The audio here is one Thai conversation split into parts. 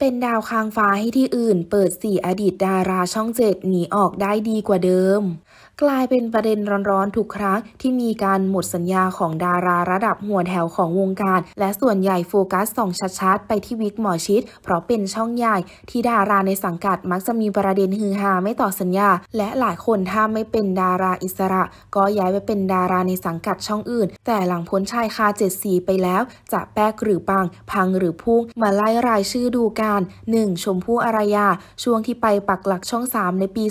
เป็นดาวค้างฟ้าให้ที่อื่น เปิดสี่อดีตดาราช่องเจ็ดหนีออกได้ดีกว่าเดิม กลายเป็นประเด็นร้อนๆทุกครั้ง ที่มีการหมดสัญญาของดาราระดับหัวแถวของวงการ และส่วนใหญ่โฟกัสส่องชัดๆ ไปที่วิกหมอชิดเพราะเป็นช่องใหญ่ ที่ดาราในสังกัดมักจะมีประเด็นฮือฮาไม่ต่อสัญญา และหลายคนถ้าไม่เป็นดาราอิสระ ก็ย้ายไปเป็นดาราในสังกัดช่องอื่น แต่หลังพ้นชายคาเจ็ดสีไปแล้วจะแป๊กหรือปังพังหรือพุ่งมาไล่รายชื่อดูกันาน 1. ชมพู่อารยา ช่วงที่ไปปักหลักช่อง 3 ในปี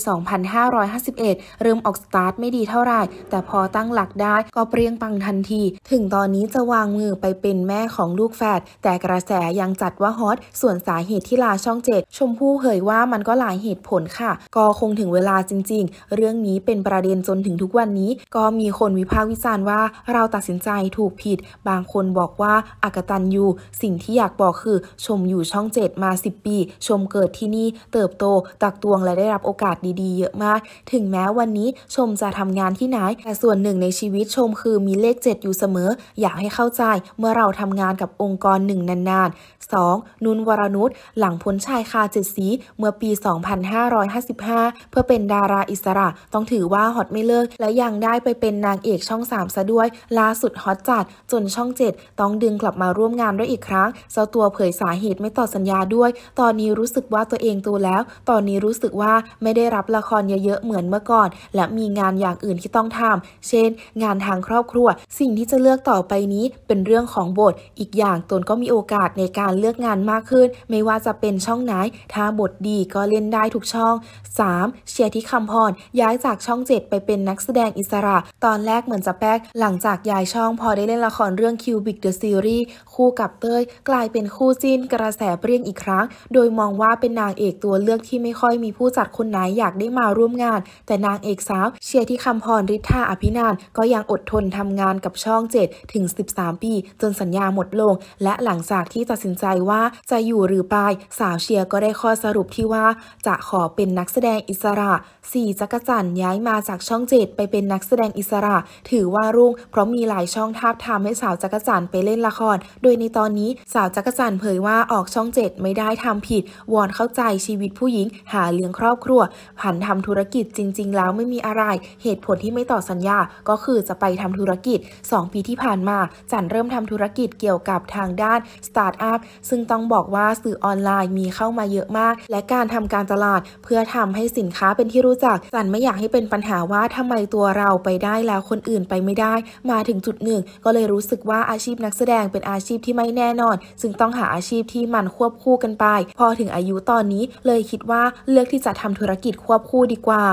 2551 เริ่มออกสตาร์ทไม่ดีเท่าไหร่แต่พอตั้งหลักได้ก็เปรียงปังทันที ถึงตอนนี้จะวางมือไปเป็นแม่ของลูกแฝดแต่กระแสยังจัดว่าฮอต ส่วนสาเหตุที่ลาช่อง 7 ชมพู่เผยว่ามันก็หลายเหตุผลค่ะ ก็คงถึงเวลาจริงๆ เรื่องนี้เป็นประเด็นจนถึงทุกวันนี้ ก็มีคนวิพากษ์วิจารณ์ว่าเราตัดสินใจถูกผิด บางคนบอกว่าอากตันยูสิ่งที่อยากบอกคือชมอยู่ช่อง7มา10ปี ชมเกิดที่นี่เติบโตตักตวงและได้รับโอกาสดี ๆ เยอะมาก ถึงแม้วันนี้ชมจะทำงานที่ไหน แต่ส่วนหนึ่งในชีวิตชมคือมีเลข 7 อยู่เสมอ อยากให้เข้าใจเมื่อเราทำงานกับองค์กรหนึ่งนาน ๆ 2. นุนวรนุชหลังพ้นชายคาเจ็ดสี เมื่อปี 2555 เพื่อเป็นดาราอิสระ ต้องถือว่าฮอตไม่เลิกและยังได้ไปเป็นนางเอกช่อง3ซะด้วยล่าสุดฮอตจัด จนช่อง7ต้องดึงกลับมาร่วมงานด้วยอีกครั้งเจ้าตัวเผยสาเหตุไม่ต่อสัญญาด้วยด้วยตอนนี้รู้สึกว่าตัวเองโตแล้ว ตอนนี้รู้สึกว่าไม่ได้รับละครเยอะๆเหมือนเมื่อก่อน และมีงานอย่างอื่นที่ต้องทำ เช่น งานทางครอบครัว สิ่งที่จะเลือกต่อไปนี้เป็นเรื่องของบท อีกอย่างตนก็มีโอกาสในการเลือกงานมากขึ้น ไม่ว่าจะเป็นช่องไหน ถ้าบทดีก็เล่นได้ทุกช่อง 3. เชียร์ที่คำพรย้ายจากช่อง 7 ไปเป็นนักแสดงอิสระ ตอนแรกเหมือนจะแป๊กหลังจากย้ายช่อง พอได้เล่นละครเรื่องคิวบิกเดอะซีรีส์คู่กับเต้ย กลายเป็นคู่จิ้นกระแสเปรี้ยงอีกครั้งครั้งโดยมองว่าเป็นนางเอกตัวเลือกที่ไม่ค่อยมีผู้จัดคนไหนอยากได้มาร่วมงาน แต่นางเอกสาวเชียร์ที่คำพรรทธาอภินานก็ยังอดทนทำงานกับช่อง 7 ถึง 13 ปี จนสัญญาหมดลง และหลังจากที่ตัดสินใจว่าจะอยู่หรือไป สาวเชียร์ก็ได้ข้อสรุปที่ว่า จะขอเป็นนักแสดงอิสระ 4 จักรจันย้ายมาจากช่อง 7 ไปเป็นนักแสดงอิสระ ถือว่ารุ่งเพราะมีหลายช่องทาบทามให้สาวจักรจันไปเล่นละคร โดยในตอนนี้สาวจักรจันเผยว่าออกช่อง7ไม่ได้ทำผิด วอนเข้าใจชีวิตผู้หญิง หาเลี้ยงครอบครัวผันทำธุรกิจจริง ๆ แล้วไม่มีอะไร เหตุผลที่ไม่ต่อสัญญาก็คือจะไปทำธุรกิจ 2 ปีที่ผ่านมา จันเริ่มทำธุรกิจเกี่ยวกับทางด้าน สตาร์ทอัพ ซึ่งต้องบอกว่าสื่อออนไลน์มีเข้ามาเยอะมาก และการทำการตลาด เพื่อทำให้สินค้าเป็นที่รู้จักจันไม่อยากให้เป็นปัญหาว่าทำไมตัวเราไปได้แล้วคนอื่นไปไม่ได้มาถึงจุดหนึ่งก็เลยรู้สึกว่าอาชีพนักแสดงเป็นอาชีพที่ไม่แน่นอน ซึ่งต้องหาอาชีพที่มันควบคู่กันกันไปพอถึงอายุตอนนี้เลยคิดว่าเลือกที่จะทำธุรกิจควบคู่ดีกว่า